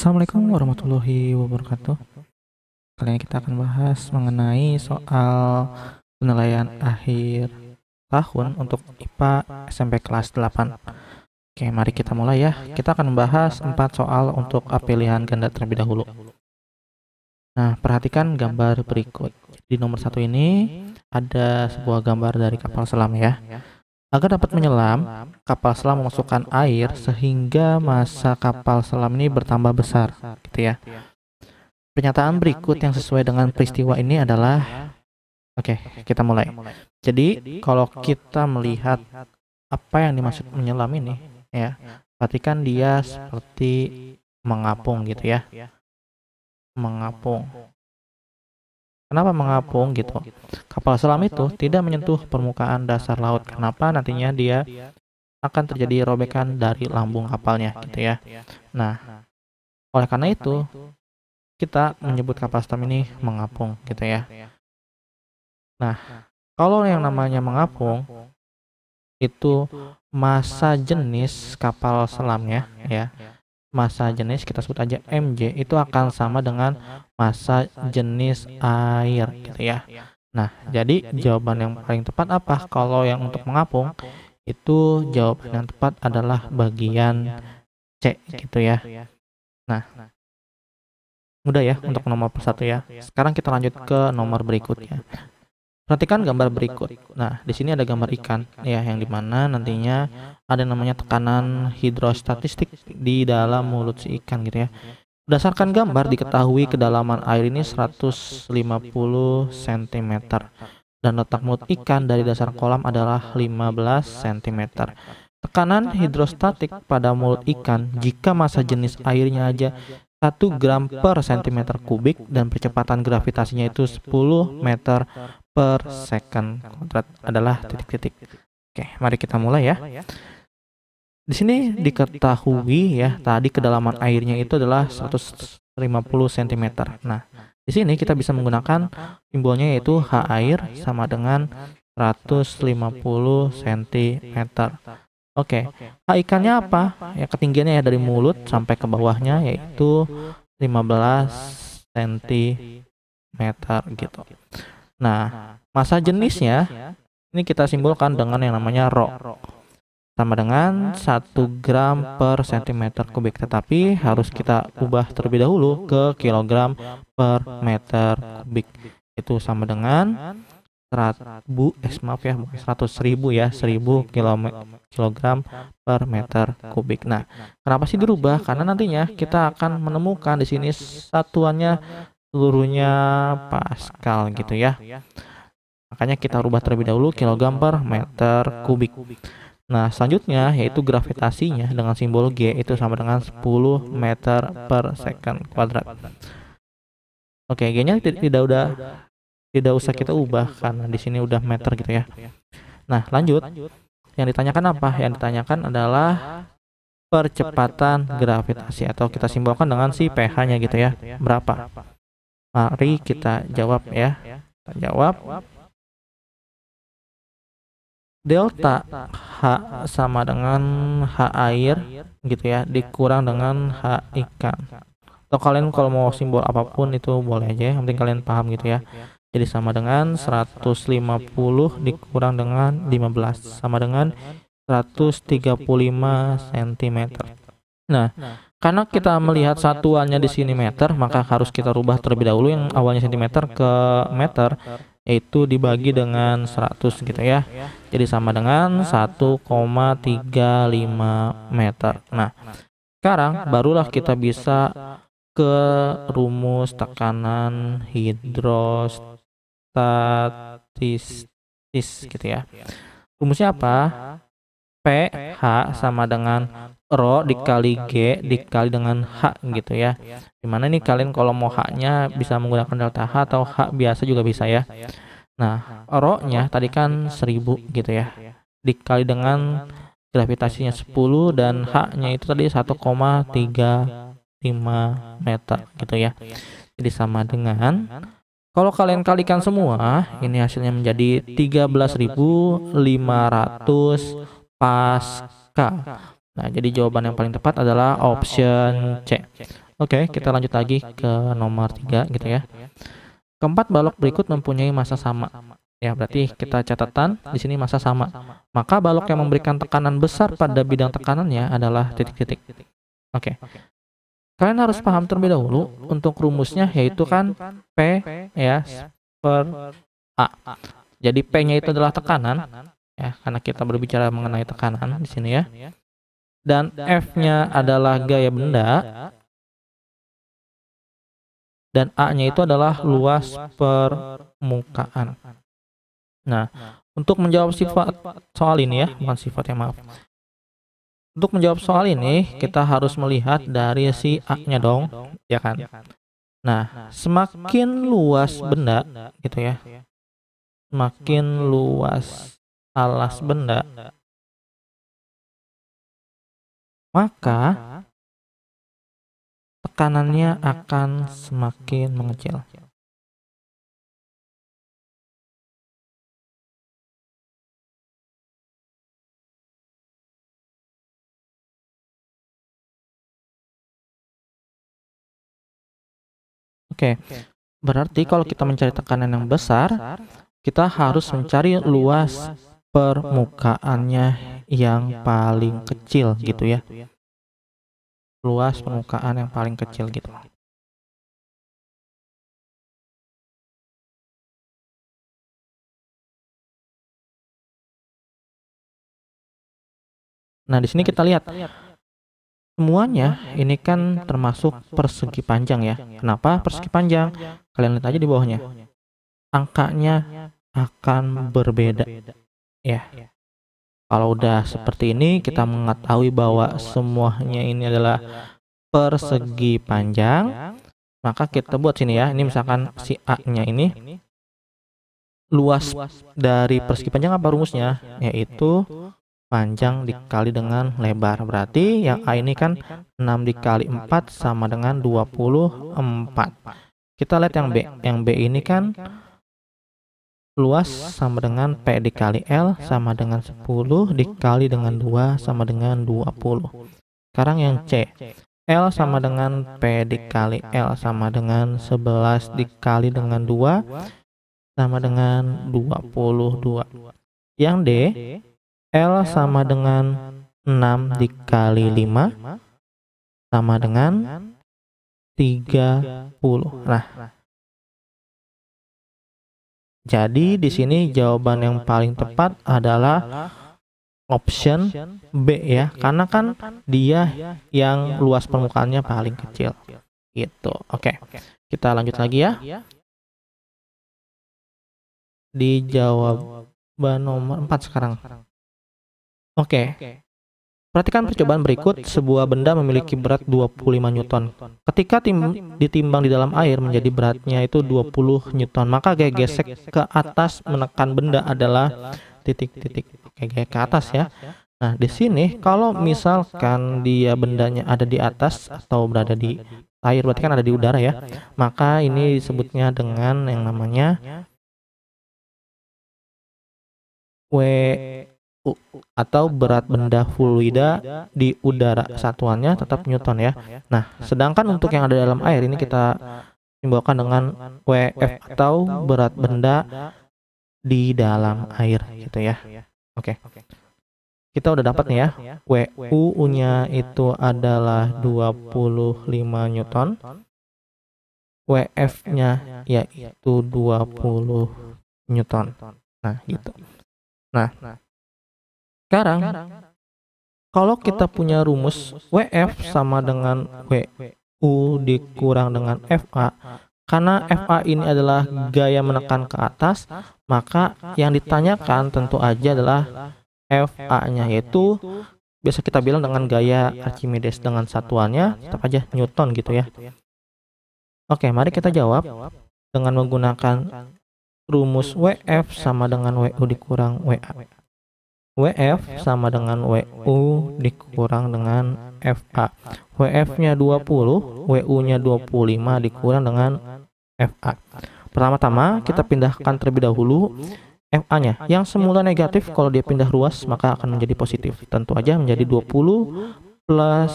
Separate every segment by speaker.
Speaker 1: Assalamualaikum warahmatullahi wabarakatuh. Kali ini kita akan bahas mengenai soal penilaian akhir tahun untuk IPA SMP kelas 8. Oke, mari kita mulai ya. Kita akan membahas 4 soal untuk pilihan ganda terlebih dahulu. Nah, perhatikan gambar berikut. Di nomor satu ini ada sebuah gambar dari kapal selam ya. Agar dapat menyelam, kapal selam memasukkan air sehingga masa kapal selam ini bertambah besar, gitu ya. Gitu ya. Pernyataan berikut yang sesuai dengan peristiwa ini adalah Oke, okay, kita mulai. Jadi, kalau kita melihat apa yang dimaksud menyelam ini, ya, ya. perhatikan dia seperti mengapung gitu ya. Mengapung. Ya. Kenapa mengapung gitu? Kapal selam itu tidak menyentuh permukaan dasar laut. Kenapa nantinya dia akan terjadi robekan dari lambung kapalnya gitu ya. Gitu ya. Nah, nah, oleh karena itu kita menyebut kapal selam ini gitu ya. mengapung gitu ya. Nah, nah kalau yang namanya mengapung itu masa jenis kapal selamnya ya, ya masa jenis kita sebut aja mj itu akan sama dengan masa jenis air gitu ya. Nah, jadi jawaban yang paling tepat apa? Kalau yang untuk mengapung itu jawaban yang tepat adalah bagian C gitu ya. Nah, mudah ya untuk nomor persatu ya. Sekarang kita lanjut ke nomor berikutnya. Perhatikan gambar berikut. Nah, di sini ada gambar ikan ya yang dimana nantinya ada namanya tekanan hidrostatistik di dalam mulut si ikan gitu ya. Berdasarkan gambar diketahui kedalaman air ini 150 cm dan letak mulut ikan dari dasar kolam adalah 15 cm. Tekanan hidrostatik pada mulut ikan jika massa jenis airnya aja 1 gram per cm kubik dan percepatan gravitasinya itu 10 meter per second kontrak adalah titik-titik. Oke, mari kita mulai ya. ya. Di sini diketahui ya, ya, tadi kedalaman airnya itu adalah 150 cm. Nah, nah, di sini kita bisa menggunakan simbolnya yaitu H air sama dengan 150 cm. Oke, H ikannya apa? Ya ketinggiannya ya dari mulut sampai ke bawahnya yaitu 15 cm gitu. Nah, nah, masa jenisnya ini kita simpulkan dengan yang namanya rho. Sama dengan 1 gram per cm kubik, tetapi harus kita ubah terlebih dahulu ke kilogram per meter kubik. Itu sama dengan 100 bu, eh, maaf ya, bukan 100 ribu ya, 1000 ya, kilogram per meter kubik. Nah, nah, kenapa sih dirubah? Karena nantinya kita akan menemukan di sini satuannya seluruhnya Pascal gitu ya. Makanya kita rubah terlebih dahulu kilogram per meter kubik. Nah, selanjutnya yaitu gravitasinya dengan simbol G itu sama dengan 10 meter per second kuadrat. Oke, G-nya tidak udah tidak usah kita ubah karena di sini udah meter gitu ya. gitu ya. Nah, nah lanjut. Yang ditanyakan apa? Yang ditanyakan adalah percepatan gravitasi atau kita simbolkan dengan si gitu ya. pH-nya gitu ya. Berapa? Mari kita jawab ya. ya. Kita jawab. Delta H sama dengan H air gitu ya, dikurang dengan H ikan. Atau kalian kalau mau simbol apapun itu boleh aja, ya. yang penting kalian paham gitu ya. Jadi sama dengan 150 dikurang dengan 15 sama dengan 135 cm. Nah, nah, karena kita melihat satuannya di sini meter, maka harus kita rubah terlebih dahulu yang awalnya sentimeter ke meter, yaitu dibagi dengan 100 gitu, gitu ya. ya. Jadi sama dengan 1,35 meter. Nah, sekarang barulah kita bisa ke rumus tekanan hidrostatis gitu ya. Rumusnya apa? p h sama dengan Ro dikali G dikali dengan H gitu ya gimana ya. nih kalian kalau mau H-nya bisa menggunakan delta H atau H biasa juga bisa ya nah Ro-nya tadi kan 1000 kan gitu, ya. gitu ya dikali dengan gravitasinya 10 dan H-nya itu tadi 1,35 meter gitu ya. ya jadi sama dengan kalau kalian kalikan semua, ini hasilnya menjadi 13.500 pasca. Nah, jadi nah, jawaban yang paling tepat adalah option C. Oke, kita lanjut lagi ke nomor 3 gitu, gitu ya. ya. Keempat balok berikut mempunyai masa sama. Ya, berarti kita catatan di sini masa sama. Maka balok yang memberikan tekanan besar pada bidang tekanannya adalah titik-titik. Oke. Kalian harus paham terlebih dahulu untuk rumusnya yaitu kan, kan P ya, ya per A. Jadi P-nya itu adalah tekanan, ya karena kita berbicara mengenai tekanan di sini ya, ya. dan F-nya adalah gaya benda dan A-nya itu adalah luas permukaan. Nah, nah untuk menjawab sifat soal ini ya, bukan sifat ya maaf. Untuk menjawab soal ini kita harus melihat dari si A-nya dong, ya kan? Ya kan? Nah, nah, semakin luas benda gitu ya. Gitu ya. Semakin luas alas benda,
Speaker 2: maka tekanannya akan semakin mengecil.
Speaker 1: Oke, okay. berarti kalau kita mencari tekanan yang besar, kita harus mencari luas permukaannya yang paling kecil gitu ya, gitu ya. luas
Speaker 2: permukaan yang paling kecil gitu
Speaker 1: Nah, di sini nah, kita lihat semuanya kan ini kan termasuk persegi panjang ya. ya. Kenapa persegi panjang? Kalian lihat aja di bawahnya. Angkanya akan berbeda Ya. Kalau udah seperti ini, kita mengetahui bahwa semuanya ini adalah persegi panjang. Maka kita buat sini ya. Ini ya, misalkan si A-nya ini luas dari persegi panjang apa rumusnya? Yaitu panjang dikali dengan lebar. Berarti yang A ini kan 6 kan dikali 4 sama dengan 24. Kita lihat yang B. Yang B ini kan, kan luas sama dengan P dikali L sama dengan 10 dikali dengan 2 sama dengan 20. Sekarang yang C. L sama dengan P dikali L sama dengan 11 dikali dengan 2 sama dengan 22. Yang D, L sama dengan 6 dikali 5 sama dengan 30. Nah, jadi di sini jawaban yang paling tepat adalah option B ya, kan karena kan dia yang luas permukaannya paling kecil. Gitu. Oke. Kita lanjut lagi ya. ya. Di jawaban nomor 4 sekarang. Oke. Perhatikan percobaan berikut, sebuah benda memiliki berat 25 Newton. Ketika tim, ditimbang di dalam air menjadi beratnya itu 20 Newton, maka gaya gesek ke atas menekan benda adalah titik-titik gaya ke atas ya. ya. Nah, di nah, sini kalau misalkan dia bendanya ada di atas atau berada di air, berarti kan ada di ya. udara ya. Maka ini disebutnya dengan yang namanya W atau berat benda fluida di udara satuannya tetap Newton ya. ya. Nah, nah sedangkan untuk yang ada dalam air ini kita simbolkan dengan WF atau berat benda di dalam air gitu ya. Gitu ya. Oke. Kita udah dapat nih ya. ya. WU-nya itu adalah 25 Newton. WF-nya yaitu 20 Newton. Nah, nah gitu. gitu. Nah, nah. Sekarang, kalau kita punya rumus WF sama dengan WU dikurang dengan FA, karena FA ini adalah gaya menekan ke atas, maka yang ditanyakan tentu aja adalah FA-nya, yaitu biasa kita bilang dengan gaya Archimedes dengan satuannya, tetap aja Newton gitu ya. Gitu ya. Oke, mari kita jawab dengan menggunakan rumus WF sama dengan WU dikurang WA. WF sama dengan WU dikurang dengan FA. WF-nya 20, WU-nya 25 dikurang dengan FA. Pertama-tama kita pindahkan terlebih dahulu FA-nya. Yang semula negatif kalau dia pindah ruas maka akan menjadi positif. Tentu aja menjadi 20 plus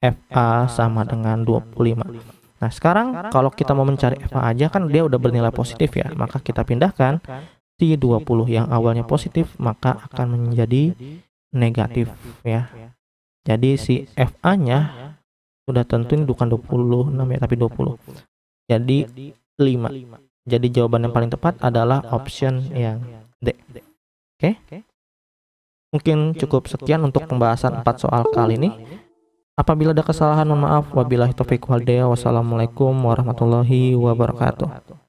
Speaker 1: FA sama dengan 25. Nah, sekarang kalau kita mau mencari FA aja kan dia udah bernilai positif ya, maka kita pindahkan T20 yang awalnya positif maka akan menjadi negatif ya. Jadi si FA-nya sudah tentu ini bukan 26 ya tapi 20. Jadi 5. Jadi jawaban yang paling tepat adalah option yang D. Oke. Okay? Mungkin cukup sekian untuk pembahasan 4 soal kali ini. Apabila ada kesalahan, mohon maaf. Wabillahi taufiq wal Wassalamualaikum warahmatullahi wabarakatuh.